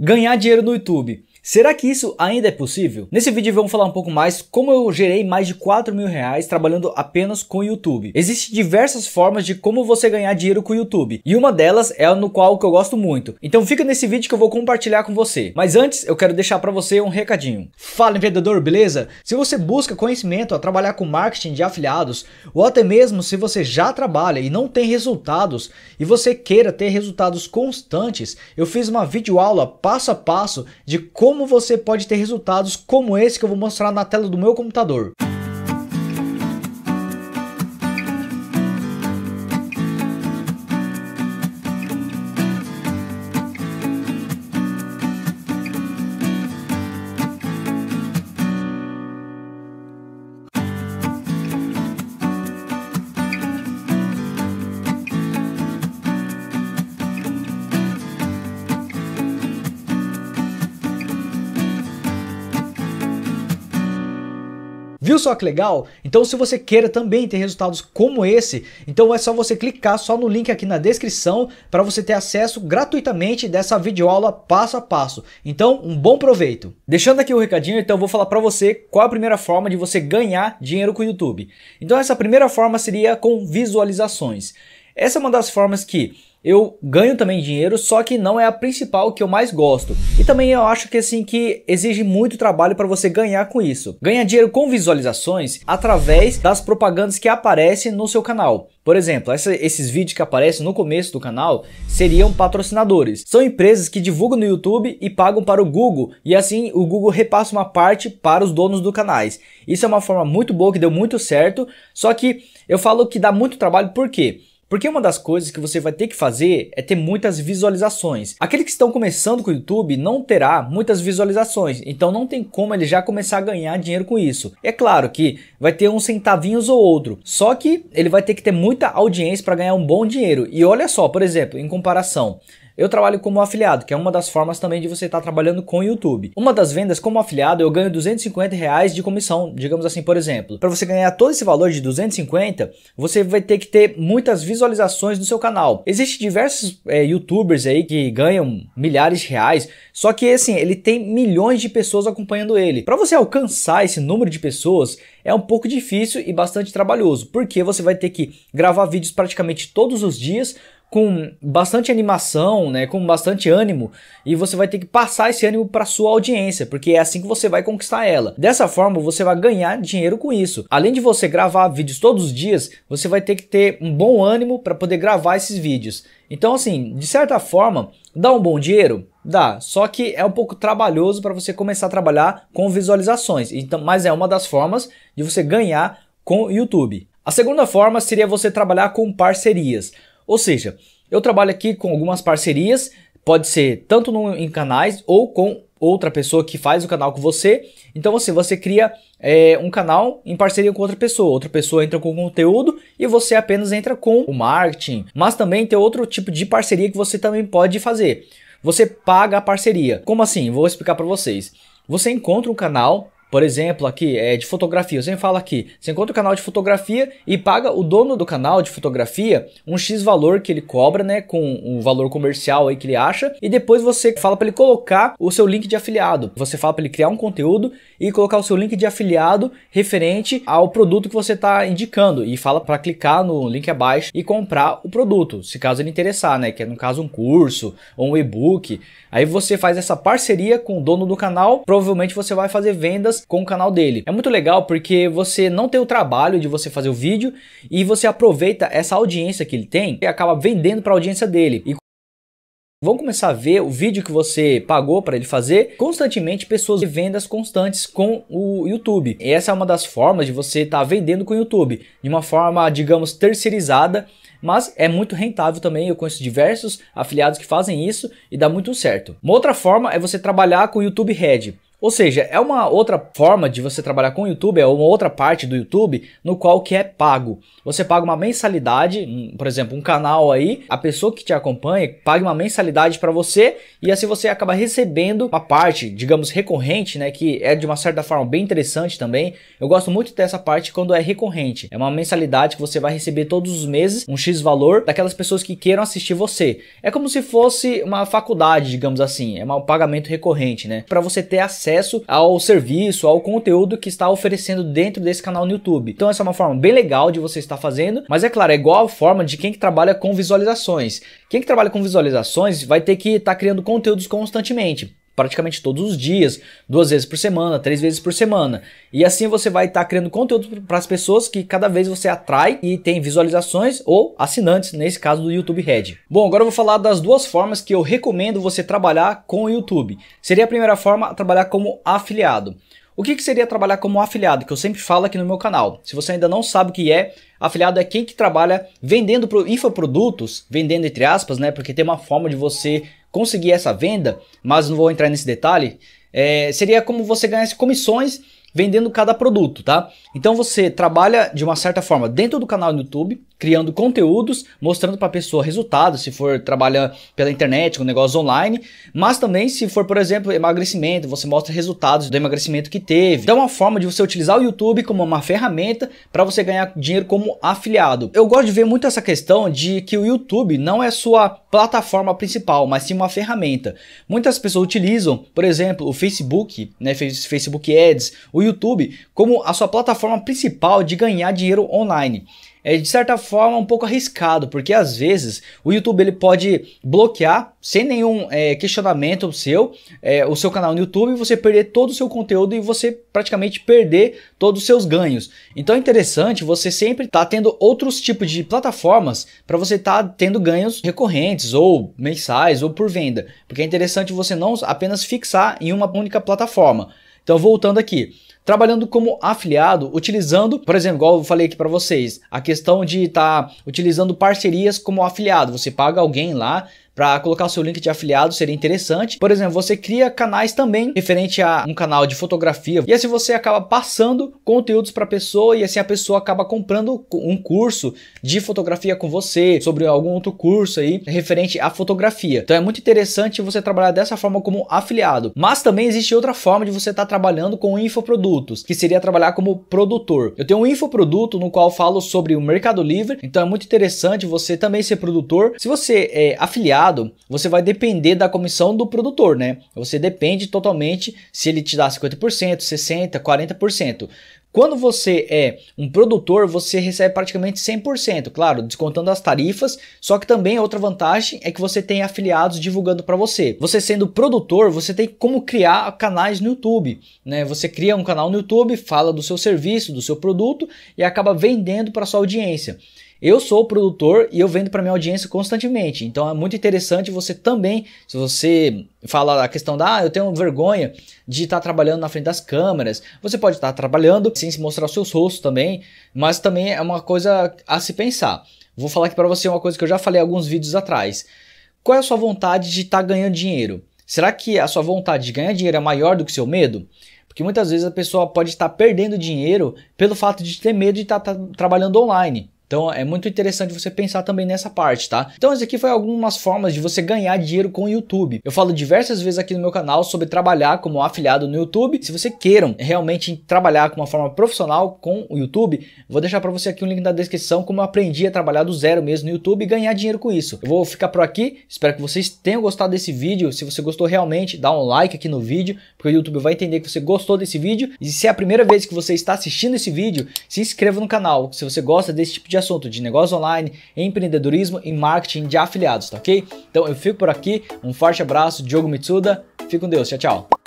ganhar dinheiro no YouTube. Será que isso ainda é possível? Nesse vídeo vamos falar um pouco mais como eu gerei mais de 4 mil reais trabalhando apenas com o YouTube. Existem diversas formas de como você ganhar dinheiro com o YouTube e uma delas é a no qual eu gosto muito. Então fica nesse vídeo que eu vou compartilhar com você. Mas antes eu quero deixar para você um recadinho. Fala empreendedor, beleza? Se você busca conhecimento a trabalhar com marketing de afiliados ou até mesmo se você já trabalha e não tem resultados e você queira ter resultados constantes, eu fiz uma videoaula passo a passo de como como você pode ter resultados como esse que eu vou mostrar na tela do meu computador. Viu só que legal? Então se você queira também ter resultados como esse, então é só você clicar só no link aqui na descrição para você ter acesso gratuitamente dessa videoaula passo a passo. Então, um bom proveito. Deixando aqui o um recadinho, então vou falar para você qual a primeira forma de você ganhar dinheiro com o YouTube. Então essa primeira forma seria com visualizações. Essa é uma das formas que eu ganho também dinheiro, só que não é a principal que eu mais gosto. E também eu acho que assim que exige muito trabalho para você ganhar com isso. Ganha dinheiro com visualizações através das propagandas que aparecem no seu canal. Por exemplo, essa, esses vídeos que aparecem no começo do canal seriam patrocinadores. São empresas que divulgam no YouTube e pagam para o Google, e assim o Google repassa uma parte para os donos dos canais. Isso é uma forma muito boa que deu muito certo, só que eu falo que dá muito trabalho porque porque uma das coisas que você vai ter que fazer é ter muitas visualizações. Aqueles que estão começando com o YouTube não terá muitas visualizações, então não tem como ele já começar a ganhar dinheiro com isso. É claro que vai ter uns centavinhos ou outro, só que ele vai ter que ter muita audiência para ganhar um bom dinheiro. E olha só, por exemplo, em comparação, eu trabalho como afiliado, que é uma das formas também de você estar tá trabalhando com o YouTube. Uma das vendas como afiliado, eu ganho 250 reais de comissão, digamos assim, por exemplo. Para você ganhar todo esse valor de 250, você vai ter que ter muitas visualizações no seu canal. Existem diversos é, YouTubers aí que ganham milhares de reais, só que assim, ele tem milhões de pessoas acompanhando ele. Para você alcançar esse número de pessoas, é um pouco difícil e bastante trabalhoso, porque você vai ter que gravar vídeos praticamente todos os dias com bastante animação, né, com bastante ânimo, e você vai ter que passar esse ânimo para sua audiência, porque é assim que você vai conquistar ela. Dessa forma, você vai ganhar dinheiro com isso. Além de você gravar vídeos todos os dias, você vai ter que ter um bom ânimo para poder gravar esses vídeos. Então, assim, de certa forma, dá um bom dinheiro, Dá, só que é um pouco trabalhoso para você começar a trabalhar com visualizações, então, mas é uma das formas de você ganhar com o YouTube. A segunda forma seria você trabalhar com parcerias. Ou seja, eu trabalho aqui com algumas parcerias, pode ser tanto no, em canais ou com outra pessoa que faz o canal com você. Então, você assim, você cria é, um canal em parceria com outra pessoa. Outra pessoa entra com o conteúdo e você apenas entra com o marketing. Mas também tem outro tipo de parceria que você também pode fazer. Você paga a parceria. Como assim? Vou explicar para vocês. Você encontra um canal por exemplo, aqui é de fotografia. Você fala aqui: você encontra o canal de fotografia e paga o dono do canal de fotografia um X valor que ele cobra, né? Com o um valor comercial aí que ele acha. E depois você fala para ele colocar o seu link de afiliado. Você fala para ele criar um conteúdo e colocar o seu link de afiliado referente ao produto que você está indicando. E fala para clicar no link abaixo e comprar o produto, se caso ele interessar, né? Que é no caso um curso ou um e-book. Aí você faz essa parceria com o dono do canal. Provavelmente você vai fazer vendas com o canal dele. É muito legal porque você não tem o trabalho de você fazer o vídeo e você aproveita essa audiência que ele tem e acaba vendendo para a audiência dele. E Vão começar a ver o vídeo que você pagou para ele fazer constantemente pessoas de vendas constantes com o YouTube. E essa é uma das formas de você estar tá vendendo com o YouTube, de uma forma, digamos, terceirizada, mas é muito rentável também. Eu conheço diversos afiliados que fazem isso e dá muito certo. Uma outra forma é você trabalhar com o YouTube Red. Ou seja, é uma outra forma de você trabalhar com o YouTube, é uma outra parte do YouTube no qual que é pago. Você paga uma mensalidade, por exemplo, um canal aí, a pessoa que te acompanha paga uma mensalidade para você e assim você acaba recebendo uma parte, digamos, recorrente, né, que é de uma certa forma bem interessante também. Eu gosto muito dessa parte quando é recorrente. É uma mensalidade que você vai receber todos os meses, um X valor daquelas pessoas que queiram assistir você. É como se fosse uma faculdade, digamos assim, é um pagamento recorrente, né, para você ter acesso acesso ao serviço, ao conteúdo que está oferecendo dentro desse canal no YouTube. Então essa é uma forma bem legal de você estar fazendo, mas é claro, é igual a forma de quem que trabalha com visualizações. Quem que trabalha com visualizações vai ter que estar tá criando conteúdos constantemente praticamente todos os dias, duas vezes por semana, três vezes por semana. E assim você vai estar tá criando conteúdo para as pessoas que cada vez você atrai e tem visualizações ou assinantes, nesse caso do YouTube Red. Bom, agora eu vou falar das duas formas que eu recomendo você trabalhar com o YouTube. Seria a primeira forma trabalhar como afiliado. O que, que, seria trabalhar como afiliado, que eu sempre falo aqui no meu canal. Se você ainda não sabe o que é, afiliado é quem que trabalha vendendo infoprodutos, vendendo entre aspas, né? Porque tem uma forma de você conseguir essa venda, mas não vou entrar nesse detalhe, é, seria como você ganhasse comissões vendendo cada produto, tá? Então você trabalha de uma certa forma dentro do canal do YouTube, criando conteúdos, mostrando para a pessoa resultados, se for trabalhar pela internet, com um negócio online, mas também se for, por exemplo, emagrecimento, você mostra resultados do emagrecimento que teve. Então, é uma forma de você utilizar o YouTube como uma ferramenta para você ganhar dinheiro como afiliado. Eu gosto de ver muito essa questão de que o YouTube não é sua plataforma principal, mas sim uma ferramenta. Muitas pessoas utilizam, por exemplo, o Facebook, né, Facebook Ads, o YouTube como a sua plataforma principal de ganhar dinheiro online é de certa forma um pouco arriscado, porque às vezes o YouTube ele pode bloquear sem nenhum é, questionamento seu, é, o seu canal no YouTube, e você perder todo o seu conteúdo e você praticamente perder todos os seus ganhos. Então é interessante você sempre estar tá tendo outros tipos de plataformas para você estar tá tendo ganhos recorrentes ou mensais ou por venda, porque é interessante você não apenas fixar em uma única plataforma. Então, voltando aqui, trabalhando como afiliado, utilizando, por exemplo, igual eu falei aqui para vocês, a questão de estar tá utilizando parcerias como afiliado. Você paga alguém lá para colocar seu link de afiliado seria interessante. Por exemplo, você cria canais também referente a um canal de fotografia e assim você acaba passando conteúdos para a pessoa e assim a pessoa acaba comprando um curso de fotografia com você sobre algum outro curso aí referente à fotografia. Então é muito interessante você trabalhar dessa forma como afiliado. Mas também existe outra forma de você estar tá trabalhando com infoprodutos, que seria trabalhar como produtor. Eu tenho um infoproduto no qual falo sobre o Mercado Livre, então é muito interessante você também ser produtor. Se você é afiliado mercado, você vai depender da comissão do produtor, né? Você depende totalmente se ele te dá 50%, 60%, 40%. Quando você é um produtor, você recebe praticamente 100%, claro, descontando as tarifas, só que também outra vantagem é que você tem afiliados divulgando para você. Você sendo produtor, você tem como criar canais no YouTube, né? Você cria um canal no YouTube, fala do seu serviço, do seu produto e acaba vendendo para sua audiência. Eu sou o produtor e eu vendo para minha audiência constantemente. Então é muito interessante você também, se você fala a questão da ah, eu tenho vergonha de estar tá trabalhando na frente das câmeras, você pode estar tá trabalhando sem se mostrar os seus rostos também, mas também é uma coisa a se pensar. Vou falar aqui para você uma coisa que eu já falei alguns vídeos atrás. Qual é a sua vontade de estar tá ganhando dinheiro? Será que a sua vontade de ganhar dinheiro é maior do que o seu medo? Porque muitas vezes a pessoa pode estar tá perdendo dinheiro pelo fato de ter medo de estar tá, tá trabalhando online. Então é muito interessante você pensar também nessa parte, tá? Então isso aqui foi algumas formas de você ganhar dinheiro com o YouTube. Eu falo diversas vezes aqui no meu canal sobre trabalhar como afiliado no YouTube. Se você queiram realmente trabalhar com uma forma profissional com o YouTube, vou deixar para você aqui um link na descrição como eu aprendi a trabalhar do zero mesmo no YouTube e ganhar dinheiro com isso. Eu vou ficar por aqui, espero que vocês tenham gostado desse vídeo. Se você gostou realmente, dá um like aqui no vídeo, porque o YouTube vai entender que você gostou desse vídeo. E se é a primeira vez que você está assistindo esse vídeo, se inscreva no canal. Se você gosta desse tipo de assunto de negócio online, empreendedorismo e marketing de afiliados, tá ok? Então eu fico por aqui, um forte abraço, Diogo Mitsuda, fique com Deus, tchau, tchau!